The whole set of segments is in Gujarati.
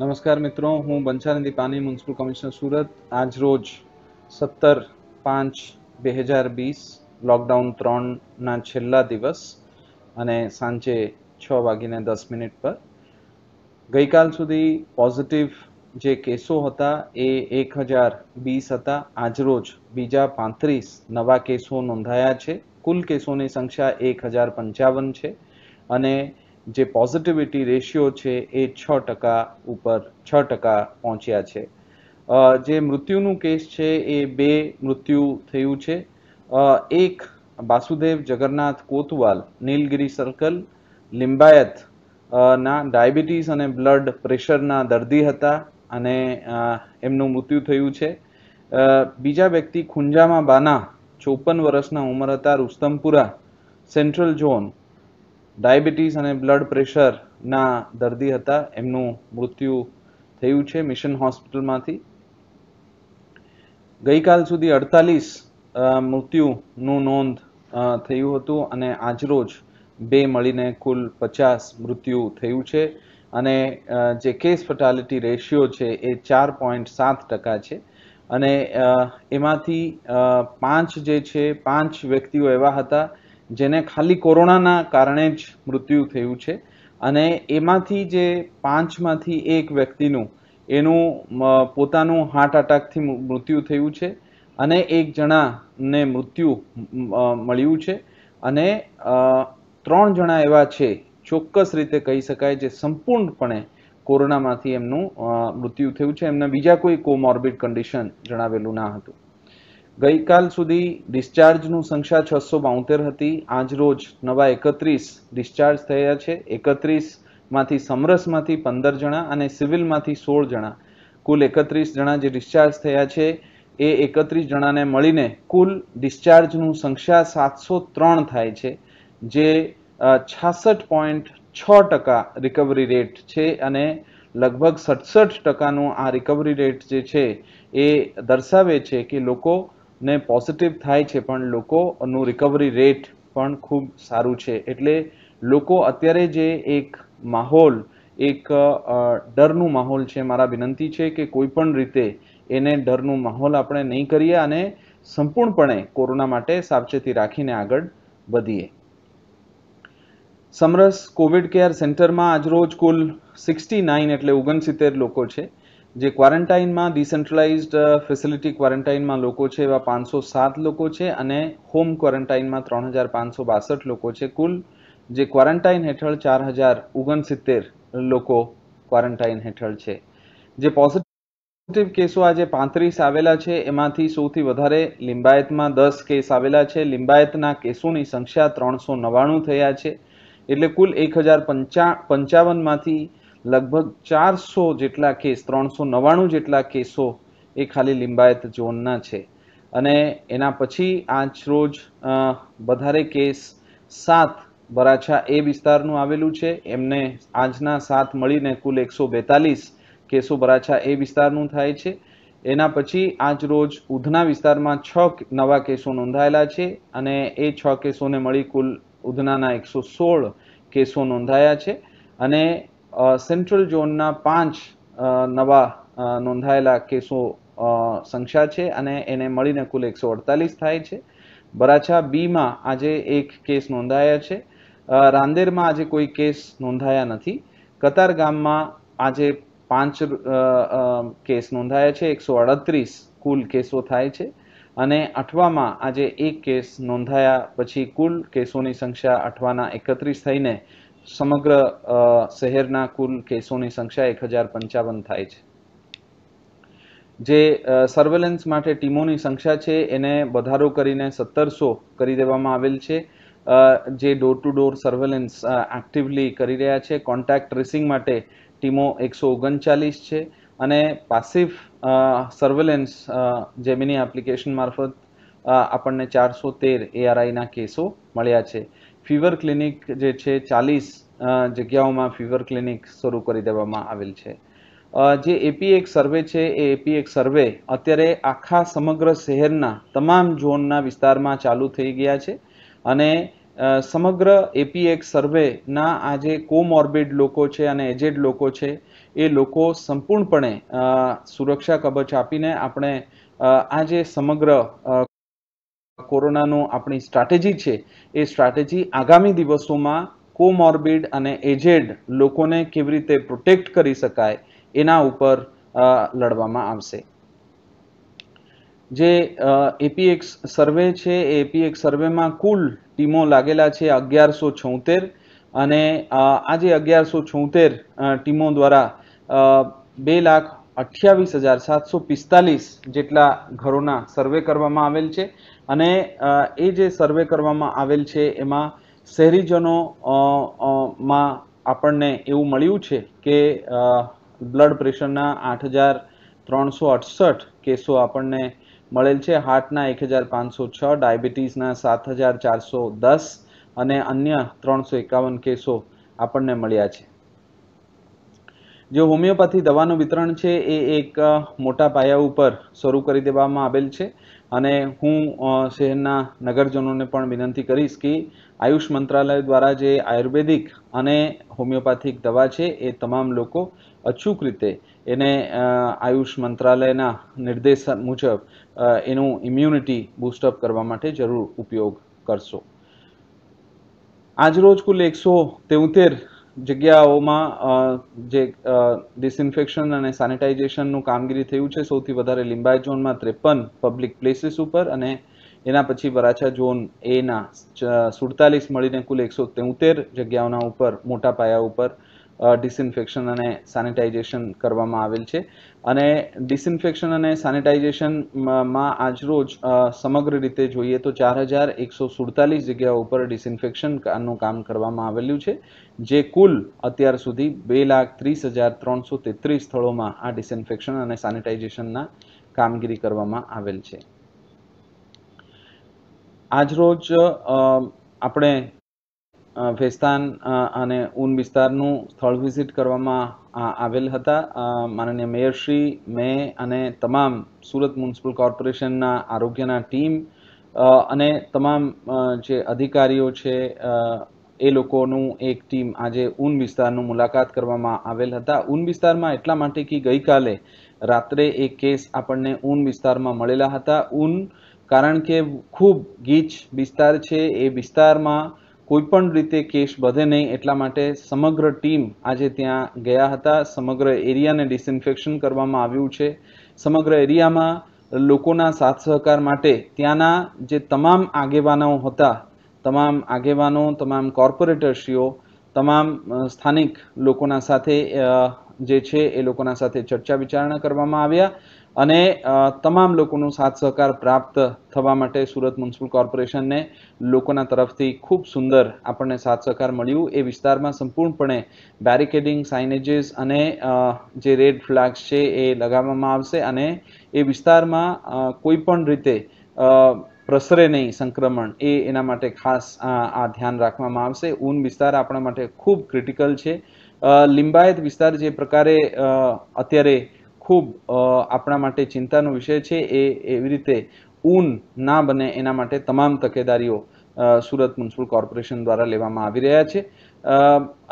નમસ્કાર મિત્રો હું બંછાનંદી પાની મ્યુનિસિપલ કમિશનર સુરત આજ રોજ સત્તર પાંચ બે હજાર વીસ લોકડાઉન ત્રણના છેલ્લા દિવસ અને સાંજે છ વાગીને દસ મિનિટ પર ગઈકાલ સુધી પોઝિટિવ જે કેસો હતા એ એક હજાર વીસ હતા આજરોજ બીજા પાંત્રીસ નવા કેસો નોંધાયા છે કુલ કેસોની સંખ્યા એક હજાર પંચાવન છે અને જે પોઝિટિવિટી રેશિયો છે એ છ ટકા ઉપર છ ટકા પહોંચ્યા છે જે મૃત્યુનું કેસ છે એ બે મૃત્યુ થયું છે એક વાસુદેવ જગન્નાથ કોતવાલ નીલગિરી સર્કલ લિંબાયત ના ડાયાબિટીસ અને બ્લડ પ્રેશરના દર્દી હતા અને એમનું મૃત્યુ થયું છે બીજા વ્યક્તિ ખુંજામાં બાના ચોપન વર્ષના ઉંમર હતા રુસ્તમપુરા સેન્ટ્રલ ઝોન ડાયાબિટીસ અને બ્લડ પ્રેશરના દર્દી હતા એમનું મૃત્યુ થયું છે મિશન હોસ્પિટલમાંથી ગઈકાલ સુધી અડતાલીસ મૃત્યુનું નોંધ થયું હતું અને આજરોજ બે મળીને કુલ પચાસ મૃત્યુ થયું છે અને જે કેસ ફર્ટાલિટી રેશિયો છે એ ચાર પોઈન્ટ સાત ટકા છે અને એમાંથી પાંચ જે છે પાંચ વ્યક્તિઓ એવા હતા જેને ખાલી કોરોનાના કારણે જ મૃત્યુ થયું છે અને એમાંથી જે પાંચમાંથી એક વ્યક્તિનું એનું પોતાનું હાર્ટ અટેકથી મૃત્યુ થયું છે અને એક જણાને મૃત્યુ મળ્યું છે અને ત્રણ જણા એવા છે ચોક્કસ રીતે કહી શકાય જે સંપૂર્ણપણે કોરોનામાંથી એમનું મૃત્યુ થયું છે એમને બીજા કોઈ કોમોર્બિડ કન્ડિશન જણાવેલું ના હતું ગઈકાલ સુધી ડિસ્ચાર્જનું સંખ્યા છસો બાઉતેર હતી આજરોજ નવા એકત્રીસ ડિસ્ચાર્જ થયા છે એકત્રીસમાંથી સમરસમાંથી પંદર જણા અને સિવિલમાંથી સોળ જણા કુલ એકત્રીસ જણા જે ડિસ્ચાર્જ થયા છે એ એકત્રીસ જણાને મળીને કુલ ડિસ્ચાર્જનું સંખ્યા સાતસો ત્રણ થાય છે જે છાસઠ પોઈન્ટ છ ટકા રિકવરી રેટ છે અને લગભગ સડસઠ ટકાનું આ રિકવરી રેટ જે છે એ દર્શાવે છે કે લોકો ને પોઝિટિવ થાય છે પણ લોકોનું રિકવરી રેટ પણ ખૂબ સારું છે એટલે લોકો અત્યારે જે એક માહોલ એક ડરનું માહોલ છે મારા વિનંતી છે કે કોઈ પણ રીતે એને ડરનું માહોલ આપણે નહીં કરીએ અને સંપૂર્ણપણે કોરોના માટે સાવચેતી રાખીને આગળ વધીએ સમરસ કોવિડ કેર સેન્ટરમાં આજરોજ કુલ સિક્સટી નાઇન એટલે ઓગણસિત્તેર લોકો છે જે ક્વોરન્ટાઇનમાં ડિસેન્ટ્રલાઇઝ્ડ ફેસિલિટી ક્વોરન્ટાઇનમાં લોકો છે એવા પાંચસો સાત લોકો છે અને હોમ ક્વોરન્ટાઇનમાં ત્રણ હજાર પાંચસો બાસઠ લોકો છે કુલ જે ક્વોરન્ટાઇન હેઠળ ચાર હજાર ઓગણસિત્તેર લોકો ક્વોરન્ટાઇન હેઠળ છે જે પોઝિટિવ કેસો આજે પાંત્રીસ આવેલા છે એમાંથી સૌથી વધારે લિંબાયતમાં દસ કેસ આવેલા છે લિંબાયતના કેસોની સંખ્યા ત્રણસો નવ્વાણું થયા છે એટલે કુલ એક હજાર પંચા પંચાવનમાંથી લગભગ ચારસો જેટલા કેસ ત્રણસો નવ્વાણું જેટલા કેસો એ ખાલી લિંબાયત ઝોનના છે અને એના પછી આજ રોજ વધારે કેસ સાત બરાછા એ વિસ્તારનું આવેલું છે એમને આજના સાત મળીને કુલ એકસો બેતાલીસ કેસો બરાછા એ વિસ્તારનું થાય છે એના પછી આજ રોજ ઉધના વિસ્તારમાં છ નવા કેસો નોંધાયેલા છે અને એ છ કેસોને મળી કુલ ઉધનાના એકસો સોળ કેસો નોંધાયા છે અને સેન્ટ્રલ ઝોનના પાંચ નવા નોંધાયેલા કેસો સંખ્યા છે અને એને મળીને કુલ એકસો અડતાલીસ થાય છે બરાછા બીમાં આજે એક કેસ નોંધાયા છે રાંદેરમાં આજે કોઈ કેસ નોંધાયા નથી કતાર ગામમાં આજે પાંચ કેસ નોંધાયા છે એકસો અડત્રીસ કુલ કેસો થાય છે અને અઠવામાં આજે એક કેસ નોંધાયા પછી કુલ કેસોની સંખ્યા અઠવાના એકત્રીસ થઈને સમગ્ર શહેરના કુલ કેસોની સંખ્યા એક હજાર પંચાવન થાય છે જે સર્વેલન્સ માટે ટીમોની સંખ્યા છે એને વધારો કરીને સત્તરસો કરી દેવામાં આવેલ છે જે door to door surveillance actively કરી રહ્યા છે કોન્ટેક્ટ ટ્રેસિંગ માટે ટીમો એકસો ઓગણચાલીસ છે અને પાસિવ સર્વેલન્સ જેમિની એપ્લિકેશન મારફત આપણને ચારસો તેર એઆરઆઈના કેસો મળ્યા છે ફીવર ક્લિનિક જે છે ચાલીસ જગ્યાઓમાં ફીવર ક્લિનિક શરૂ કરી દેવામાં આવેલ છે જે એપી એક સર્વે છે એ એપી એક સર્વે અત્યારે આખા સમગ્ર શહેરના તમામ ઝોનના વિસ્તારમાં ચાલુ થઈ ગયા છે અને સમગ્ર એપી એક સર્વેના આ જે કોમોર્બિડ લોકો છે અને એજેડ લોકો છે એ લોકો સંપૂર્ણપણે સુરક્ષા કવચ આપીને આપણે આ જે સમગ્ર કોરોનાનો આપણી સ્ટ્રાટેજી છે એ સ્ટ્રાટેજી આગામી દિવસોમાં કોમોર્બિડ અને એજેડ લોકોને કેવી રીતે પ્રોટેક્ટ કરી શકાય એના ઉપર લડવામાં આવશે જે એપીએક્સ સર્વે છે એ એપીએક્સ સર્વેમાં કુલ ટીમો લાગેલા છે અગિયારસો છોતેર અને આજે અગિયારસો છોતેર ટીમો દ્વારા બે લાખ અઠ્યાવીસ હજાર સાતસો પિસ્તાલીસ જેટલા ઘરોના સર્વે કરવામાં આવેલ છે અને એ જે સર્વે કરવામાં આવેલ છે એમાં શહેરીજનો માં આપણને એવું મળ્યું છે કે બ્લડ પ્રેશરના આઠ હજાર ત્રણસો અડસઠ કેસો આપણને મળેલ છે હાર્ટના એક હજાર પાંચસો છ ડાયાબિટીસના સાત હજાર ચારસો દસ અને અન્ય ત્રણસો એકાવન કેસો આપણને મળ્યા છે જે હોમિયોપેથી દવાનું વિતરણ છે એ એક મોટા પાયા ઉપર શરૂ કરી દેવામાં આવેલ છે અને હું શહેરના નગરજનોને પણ વિનંતી કરીશ કે આયુષ મંત્રાલય દ્વારા જે આયુર્વેદિક અને હોમિયોપેથિક દવા છે એ તમામ લોકો અચૂક રીતે એને આયુષ મંત્રાલયના નિર્દેશન મુજબ એનું ઇમ્યુનિટી બૂસ્ટઅપ કરવા માટે જરૂર ઉપયોગ કરશો આજરોજ કુલ એકસો તેઓતેર જગ્યાઓમાં જે ડિસઇન્ફેક્શન અને સેનિટાઇઝેશનનું કામગીરી થયું છે સૌથી વધારે લિંબાય ઝોનમાં ત્રેપન પબ્લિક પ્લેસીસ ઉપર અને એના પછી વરાછા ઝોન એના સુડતાલીસ મળીને કુલ એકસો તેઉતેર જગ્યાઓના ઉપર મોટા પાયા ઉપર ડિસઇન્ફેક્શન અને સેનિટાઇઝેશન કરવામાં આવેલ છે અને ડિસઇન્ફેક્શન અને સેનિટાઇઝેશનમાં આજરોજ સમગ્ર રીતે જોઈએ તો ચાર હજાર એકસો સુડતાલીસ જગ્યા ઉપર ડિસઇન્ફેક્શનનું કામ કરવામાં આવેલું છે જે કુલ અત્યાર સુધી બે લાખ ત્રીસ હજાર ત્રણસો તેત્રીસ સ્થળોમાં આ ડિસઇન્ફેક્શન અને સેનિટાઇઝેશનના કામગીરી કરવામાં આવેલ છે આજરોજ આપણે ફેસ્તાન અને ઊન વિસ્તારનું સ્થળ વિઝિટ કરવામાં આવેલ હતા માનનીય મેયરશ્રી મેં અને તમામ સુરત મ્યુનિસિપલ કોર્પોરેશનના આરોગ્યના ટીમ અને તમામ જે અધિકારીઓ છે એ લોકોનું એક ટીમ આજે ઊન વિસ્તારનું મુલાકાત કરવામાં આવેલ હતા ઊન વિસ્તારમાં એટલા માટે કે ગઈકાલે રાત્રે એક કેસ આપણને ઊન વિસ્તારમાં મળેલા હતા ઊન કારણ કે ખૂબ ગીચ વિસ્તાર છે એ વિસ્તારમાં કોઈપણ રીતે કેસ વધે નહીં એટલા માટે સમગ્ર ટીમ આજે ત્યાં ગયા હતા સમગ્ર એરિયાને ડિસઇન્ફેક્શન કરવામાં આવ્યું છે સમગ્ર એરિયામાં લોકોના સાથ સહકાર માટે ત્યાંના જે તમામ આગેવાનો હતા તમામ આગેવાનો તમામ કોર્પોરેટરશ્રીઓ તમામ સ્થાનિક લોકોના સાથે જે છે એ લોકોના સાથે ચર્ચા વિચારણા કરવામાં આવ્યા અને તમામ લોકોનો સાથ સહકાર પ્રાપ્ત થવા માટે સુરત મ્યુનિસિપલ કોર્પોરેશનને લોકોના તરફથી ખૂબ સુંદર આપણને સાથ સહકાર મળ્યું એ વિસ્તારમાં સંપૂર્ણપણે બેરિકેડિંગ સાઇનેજીસ અને જે રેડ ફ્લેગ્સ છે એ લગાવવામાં આવશે અને એ વિસ્તારમાં કોઈ પણ રીતે પ્રસરે નહીં સંક્રમણ એ એના માટે ખાસ આ ધ્યાન રાખવામાં આવશે ઊન વિસ્તાર આપણા માટે ખૂબ ક્રિટિકલ છે લિંબાયત વિસ્તાર જે પ્રકારે અત્યારે ખૂબ આપણા માટે ચિંતાનો વિષય છે એ એવી રીતે ઊન ના બને એના માટે તમામ તકેદારીઓ સુરત મ્યુનિસિપલ કોર્પોરેશન દ્વારા લેવામાં આવી રહ્યા છે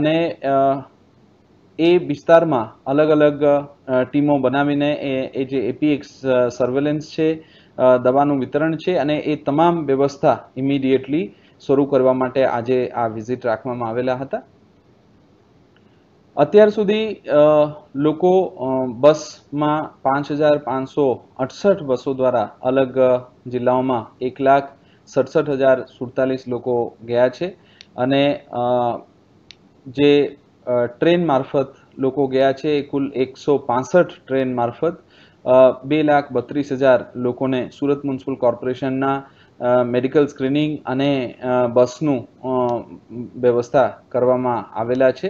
અને એ વિસ્તારમાં અલગ અલગ ટીમો બનાવીને એ જે એપીએક્સ સર્વેલન્સ છે દવાનું વિતરણ છે અને એ તમામ વ્યવસ્થા ઇમિડિયેટલી શરૂ કરવા માટે આજે આ વિઝિટ રાખવામાં આવેલા હતા અત્યાર સુધી લોકો બસમાં પાંચ હજાર પાંચસો અડસઠ બસો દ્વારા અલગ જિલ્લાઓમાં એક લાખ સડસઠ હજાર સુડતાલીસ લોકો ગયા છે અને જે ટ્રેન મારફત લોકો ગયા છે એ કુલ એકસો પાસઠ ટ્રેન મારફત બે લાખ બત્રીસ હજાર લોકોને સુરત મ્યુનિસિપલ કોર્પોરેશનના મેડિકલ સ્ક્રીનિંગ અને બસનું વ્યવસ્થા કરવામાં આવેલા છે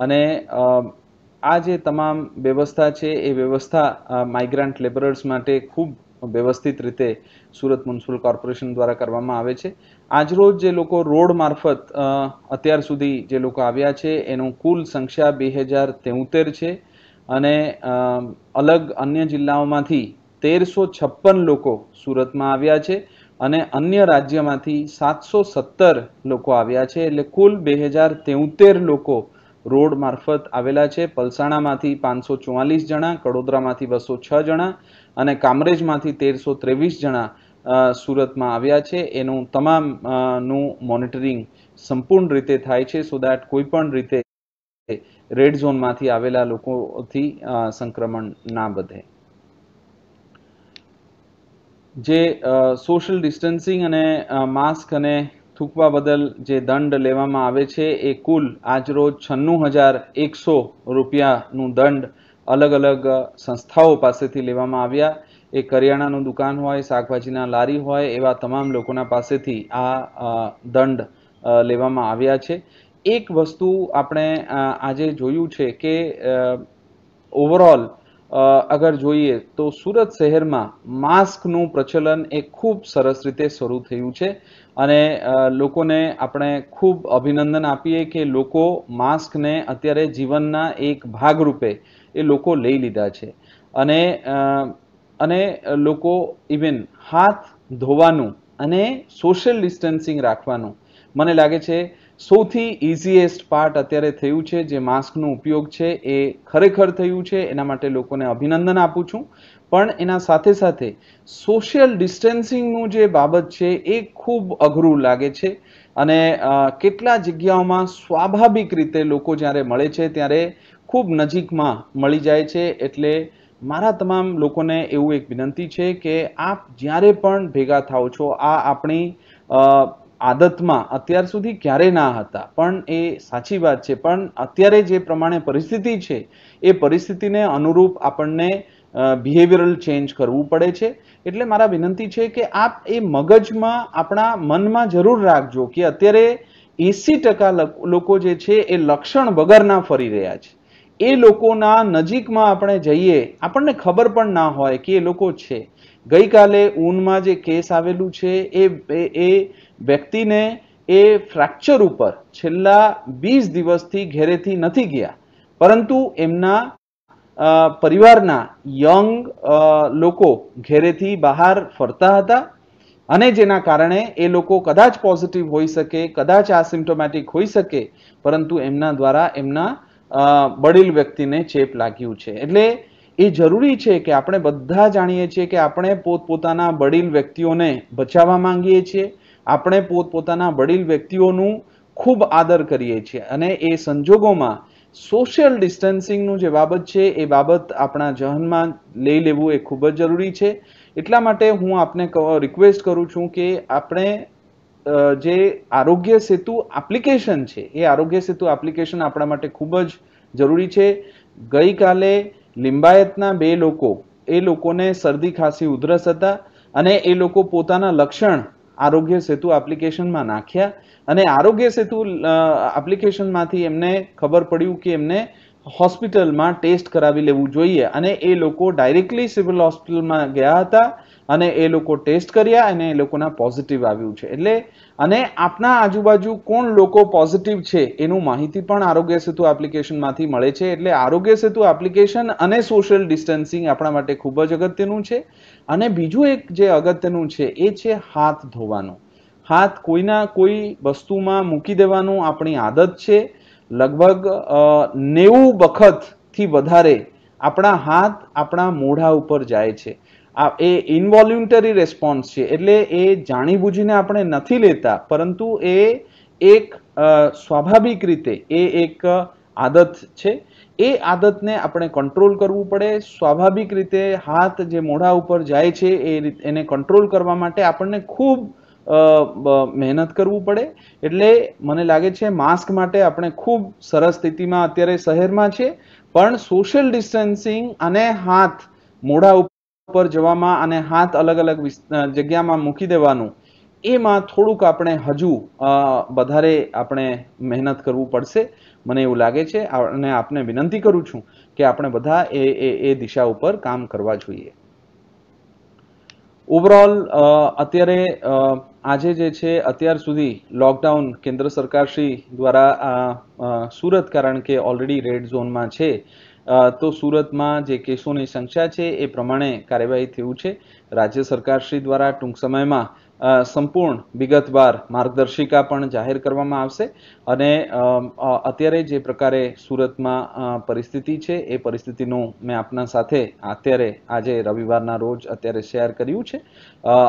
અને આ જે તમામ વ્યવસ્થા છે એ વ્યવસ્થા માઇગ્રાન્ટ લેબરર્સ માટે ખૂબ વ્યવસ્થિત રીતે સુરત મ્યુનિસિપલ કોર્પોરેશન દ્વારા કરવામાં આવે છે આજરોજ જે લોકો રોડ મારફત અત્યાર સુધી જે લોકો આવ્યા છે એનું કુલ સંખ્યા બે હજાર તેઉતેર છે અને અલગ અન્ય જિલ્લાઓમાંથી તેરસો છપ્પન લોકો સુરતમાં આવ્યા છે અને અન્ય રાજ્યમાંથી સાતસો સત્તર લોકો આવ્યા છે એટલે કુલ બે હજાર તેઉતેર લોકો રોડ મારફત આવેલા છે પલસાણામાંથી પાંચસો ચુમ્માલીસ જણા કડોદરામાંથી બસો છ જણા અને કામરેજમાંથી તેરસો ત્રેવીસ જણા સુરતમાં આવ્યા છે એનું તમામ નું મોનિટરિંગ સંપૂર્ણ રીતે થાય છે સો દેટ કોઈ પણ રીતે રેડ ઝોનમાંથી આવેલા લોકોથી સંક્રમણ ના વધે જે સોશિયલ ડિસ્ટન્સિંગ અને માસ્ક અને થૂંકવા બદલ જે દંડ લેવામાં આવે છે એ કુલ આજરોજ છન્નું હજાર એકસો રૂપિયાનું દંડ અલગ અલગ સંસ્થાઓ પાસેથી લેવામાં આવ્યા એ કરિયાણાનું દુકાન હોય શાકભાજીના લારી હોય એવા તમામ લોકોના પાસેથી આ દંડ લેવામાં આવ્યા છે એક વસ્તુ આપણે આજે જોયું છે કે ઓવરઓલ અગર જોઈએ તો સુરત શહેરમાં માસ્કનું પ્રચલન એ ખૂબ સરસ રીતે શરૂ થયું છે અને લોકોને આપણે ખૂબ અભિનંદન આપીએ કે લોકો માસ્કને અત્યારે જીવનના એક ભાગ રૂપે એ લોકો લઈ લીધા છે અને અને લોકો ઇવન હાથ ધોવાનું અને સોશિયલ ડિસ્ટન્સિંગ રાખવાનું મને લાગે છે સૌથી ઇઝીએસ્ટ પાર્ટ અત્યારે થયું છે જે માસ્કનો ઉપયોગ છે એ ખરેખર થયું છે એના માટે લોકોને અભિનંદન આપું છું પણ એના સાથે સાથે સોશિયલ ડિસ્ટન્સિંગનું જે બાબત છે એ ખૂબ અઘરું લાગે છે અને કેટલા જગ્યાઓમાં સ્વાભાવિક રીતે લોકો જ્યારે મળે છે ત્યારે ખૂબ નજીકમાં મળી જાય છે એટલે મારા તમામ લોકોને એવું એક વિનંતી છે કે આપ જ્યારે પણ ભેગા થાઓ છો આ આપણી આદતમાં અત્યાર સુધી ક્યારે ના હતા પણ એ સાચી વાત છે પણ અત્યારે જે પ્રમાણે પરિસ્થિતિ છે એ પરિસ્થિતિને અનુરૂપ આપણને બિહેવિયરલ ચેન્જ કરવું પડે છે એટલે મારા વિનંતી છે કે આપ એ મગજમાં આપણા મનમાં જરૂર રાખજો કે અત્યારે એસી ટકા લોકો જે છે એ લક્ષણ વગરના ફરી રહ્યા છે એ લોકોના નજીકમાં આપણે જઈએ આપણને ખબર પણ ના હોય કે એ લોકો છે ગઈકાલે ઊનમાં જે કેસ આવેલું છે એ એ વ્યક્તિને એ ફ્રેક્ચર ઉપર છેલ્લા વીસ દિવસથી ઘેરેથી નથી ગયા પરંતુ એમના પરિવારના યંગ લોકો ઘેરેથી બહાર ફરતા હતા અને જેના કારણે એ લોકો કદાચ પોઝિટિવ હોઈ શકે કદાચ આસિમ્ટોમેટિક હોઈ શકે પરંતુ એમના દ્વારા એમના બળીલ વ્યક્તિને ચેપ લાગ્યું છે એટલે એ જરૂરી છે કે આપણે બધા જાણીએ છીએ કે આપણે પોતપોતાના બળીલ વ્યક્તિઓને બચાવવા માંગીએ છીએ આપણે પોતપોતાના બળીલ વ્યક્તિઓનું ખૂબ આદર કરીએ છીએ અને એ સંજોગોમાં સોશિયલ ડિસ્ટન્સિંગનું જે બાબત છે એ બાબત આપણા જહનમાં લઈ લેવું એ ખૂબ જ જરૂરી છે એટલા માટે હું આપને રિક્વેસ્ટ કરું છું કે આપણે જે આરોગ્ય સેતુ એપ્લિકેશન છે એ આરોગ્ય સેતુ એપ્લિકેશન આપણા માટે ખૂબ જ જરૂરી છે ગઈકાલે લિંબાયતના બે લોકો એ લોકોને શરદી ખાંસી ઉધરસ હતા અને એ લોકો પોતાના લક્ષણ આરોગ્ય સેતુ એપ્લિકેશનમાં નાખ્યા અને આરોગ્ય સેતુ એપ્લિકેશનમાંથી એમને ખબર પડ્યું કે એમને હોસ્પિટલમાં ટેસ્ટ કરાવી લેવું જોઈએ અને એ લોકો ડાયરેક્ટલી સિવિલ હોસ્પિટલમાં ગયા હતા અને એ લોકો ટેસ્ટ કર્યા અને એ લોકોના પોઝિટિવ આવ્યું છે એટલે અને આપના આજુબાજુ કોણ લોકો પોઝિટિવ છે એનું માહિતી પણ આરોગ્ય સેતુ એપ્લિકેશનમાંથી મળે છે એટલે આરોગ્ય સેતુ એપ્લિકેશન અને સોશિયલ ડિસ્ટન્સિંગ આપણા માટે ખૂબ જ અગત્યનું છે અને બીજું એક જે અગત્યનું છે એ છે હાથ ધોવાનું હાથ કોઈના કોઈ વસ્તુમાં મૂકી દેવાનું આપણી આદત છે લગભગ નેવું વખતથી વધારે આપણા હાથ આપણા મોઢા ઉપર જાય છે આ એ ઇન્વોલ્યુન્ટરી રેસ્પોન્સ છે એટલે એ જાણીબૂજીને આપણે નથી લેતા પરંતુ એ એક સ્વાભાવિક રીતે એ એક આદત છે એ આદતને આપણે કંટ્રોલ કરવું પડે સ્વાભાવિક રીતે હાથ જે મોઢા ઉપર જાય છે એ એને કંટ્રોલ કરવા માટે આપણને ખૂબ મહેનત કરવું પડે એટલે મને લાગે છે માસ્ક માટે આપણે ખૂબ સરસ સ્થિતિમાં અત્યારે શહેરમાં છે પણ સોશિયલ ડિસ્ટન્સિંગ અને હાથ મોઢા ઉપર ઉપર જવામાં અને હાથ અલગ અલગ જગ્યામાં મૂકી દેવાનું એમાં થોડુંક આપણે હજુ વધારે આપણે મહેનત કરવું પડશે મને એવું લાગે છે અને આપને વિનંતી કરું છું કે આપણે બધા એ એ એ દિશા ઉપર કામ કરવા જોઈએ ઓવરઓલ અત્યારે આજે જે છે અત્યાર સુધી લોકડાઉન કેન્દ્ર સરકારશ્રી દ્વારા સુરત કારણ કે ઓલરેડી રેડ ઝોનમાં છે તો સુરતમાં જે કેસોની સંખ્યા છે એ પ્રમાણે કાર્યવાહી થયું છે રાજ્ય સરકારશ્રી દ્વારા ટૂંક સમયમાં સંપૂર્ણ વિગતવાર માર્ગદર્શિકા પણ જાહેર કરવામાં આવશે અને અત્યારે જે પ્રકારે સુરતમાં પરિસ્થિતિ છે એ પરિસ્થિતિનું મેં આપના સાથે અત્યારે આજે રવિવારના રોજ અત્યારે શેર કર્યું છે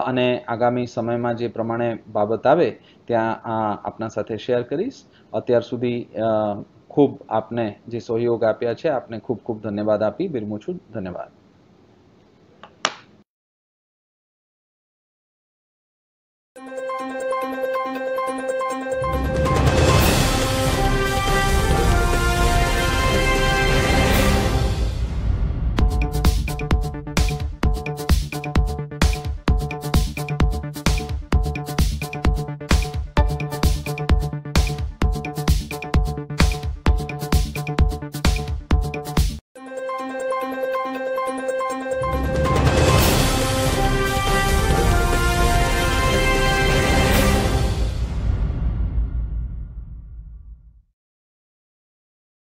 અને આગામી સમયમાં જે પ્રમાણે બાબત આવે ત્યાં આ આપના સાથે શેર કરીશ અત્યાર સુધી ખૂબ આપને જે સહયોગ આપ્યા છે આપને ખૂબ ખૂબ ધન્યવાદ આપી બિરમું છું ધન્યવાદ